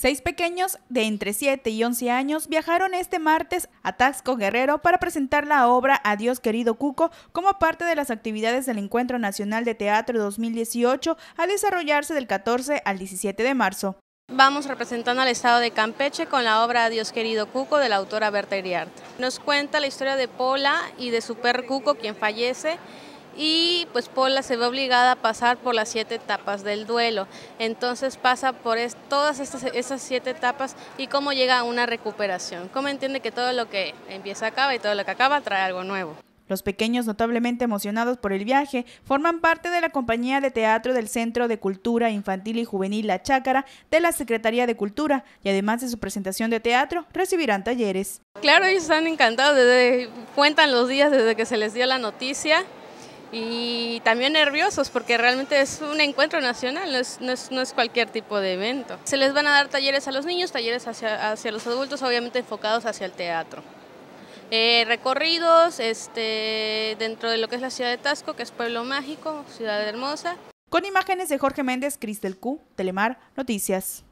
Seis pequeños de entre 7 y 11 años viajaron este martes a Taxco Guerrero para presentar la obra Dios querido Cuco como parte de las actividades del Encuentro Nacional de Teatro 2018 al desarrollarse del 14 al 17 de marzo. Vamos representando al estado de Campeche con la obra Dios querido Cuco de la autora Berta Iriarte. Nos cuenta la historia de Pola y de su perro Cuco quien fallece y pues Paula se ve obligada a pasar por las siete etapas del duelo. Entonces pasa por todas estas, esas siete etapas y cómo llega a una recuperación. Cómo entiende que todo lo que empieza acaba y todo lo que acaba trae algo nuevo. Los pequeños, notablemente emocionados por el viaje, forman parte de la compañía de teatro del Centro de Cultura Infantil y Juvenil La Chácara de la Secretaría de Cultura y además de su presentación de teatro, recibirán talleres. Claro, ellos están encantados, cuentan los días desde que se les dio la noticia y también nerviosos porque realmente es un encuentro nacional, no es, cualquier tipo de evento. Se les van a dar talleres a los niños, talleres hacia, los adultos, obviamente enfocados hacia el teatro. Eh, recorridos este, dentro de lo que es la ciudad de Tasco, que es pueblo mágico, ciudad hermosa. Con imágenes de Jorge Méndez, del Q, Telemar, Noticias.